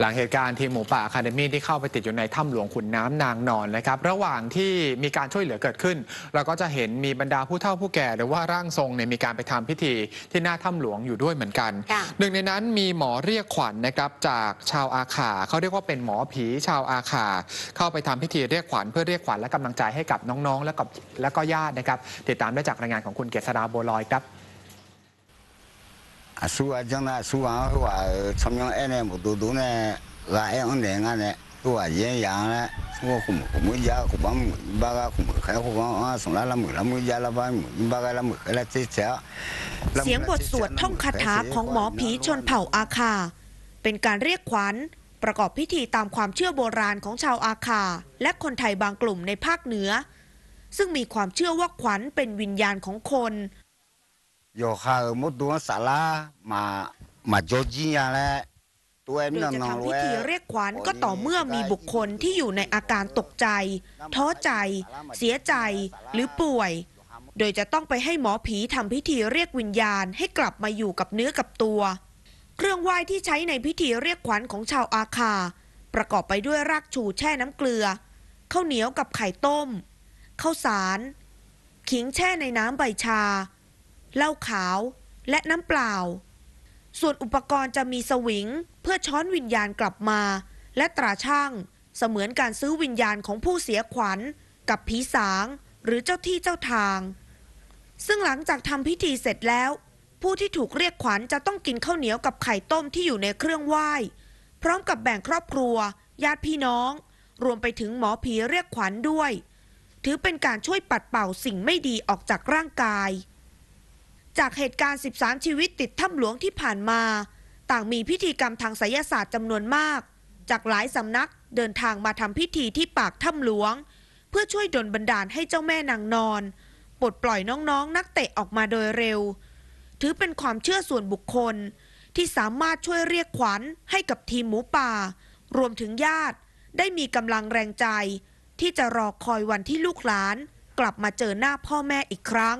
หลังเหตุการณ์ทีมหมูป่าอะคาเดมี่ที่เข้าไปติดอยู่ในถ้ำหลวงขุนน้ำนางนอนนะครับระหว่างที่มีการช่วยเหลือเกิดขึ้น เราก็จะเห็นมีบรรดาผู้เฒ่าผู้แก่หรือว่าร่างทรงเนี่ยมีการไปทำพิธีที่หน้าถ้ำหลวงอยู่ด้วยเหมือนกันหนึ่งในนั้นมีหมอเรียกขวัญนนะครับจากชาวอาขาเขาเรียกว่าเป็นหมอผีชาวอาขาเข้าไปทำพิธีเรียกขวัญเพื่อเรียกขวัญและกำลังใจให้กับน้องๆและกับและก็ญาตินะครับ ติดตามได้จากรายงานของคุณเกษราบัวลอยครับอาสู้อาจังนะสู้อาหัวทำยังเอเนี่ยมุดูดูเนี่ยว่าเอ็งเด้่ยงั้นเนี่ยตัวเยี่ยงยังเนี่ยสู้คุมคุมมยาคุมบังบังคุมใครคุมอ่ะส่งละละมือละมือยาละบังบังละมือละที่เจ้าเสียงบทสวดท่องคาถาของหมอผีชนเผ่าอาคา เป็นการเรียกขวัญประกอบพิธีตามความเชื่อโบราณของชาวอาคา และคนไทยบางกลุ่มในภาคเหนือ ซึ่งมีความเชื่อว่าขวัญเป็นวิญญาณของคนยยคาหมดดวงสารามามาโจจีอะไรตัวโดยจะทำพิธีเรียกขวัญก็ต่อเมื่อมีบุคคลที่อยู่ในอาการตกใจ ท้อใจ เสียใจหรือป่วย โดยจะต้องไปให้หมอผีทำพิธีเรียกวิญญาณให้กลับมาอยู่กับเนื้อกับตัว เครื่องไหว้ที่ใช้ในพิธีเรียกขวัญของชาวอาคา ประกอบไปด้วยรากชูแช่น้ำเกลือข้าวเหนียวกับไข่ต้มข้าวสาร ขิงแช่ในน้ำใบชาเหล้าขาวและน้ำเปล่า ส่วนอุปกรณ์จะมีสวิง เพื่อช้อนวิญญาณกลับมา และตราช่างเสมือนการซื้อวิญญาณของผู้เสียขวัญ กับผีสางหรือเจ้าที่เจ้าทาง ซึ่งหลังจากทำพิธีเสร็จแล้ว ผู้ที่ถูกเรียกขวัญจะต้องกินข้าวเหนียวกับไข่ต้มที่อยู่ในเครื่องไหว้พร้อมกับแบ่งครอบครัว ญาติพี่น้อง รวมไปถึงหมอผีเรียกขวัญด้วย ถือเป็นการช่วยปัดเป่าสิ่งไม่ดีออกจากร่างกายจากเหตุการณ์ 13 ชีวิตติดถ้ำหลวงที่ผ่านมา ต่างมีพิธีกรรมทางไสยศาสตร์จำนวนมาก จากหลายสำนักเดินทางมาทำพิธีที่ปากถ้ำหลวง เพื่อช่วยดลบันดาลให้เจ้าแม่นางนอนปลดปล่อยน้องๆนนักเตะออกมาโดยเร็ว ถือเป็นความเชื่อส่วนบุคคล ที่สามารถช่วยเรียกขวัญให้กับทีมหมูป่า รวมถึงญาติ ได้มีกำลังแรงใจ ที่จะรอคอยวันที่ลูกหลาน กลับมาเจอหน้าพ่อแม่อีกครั้ง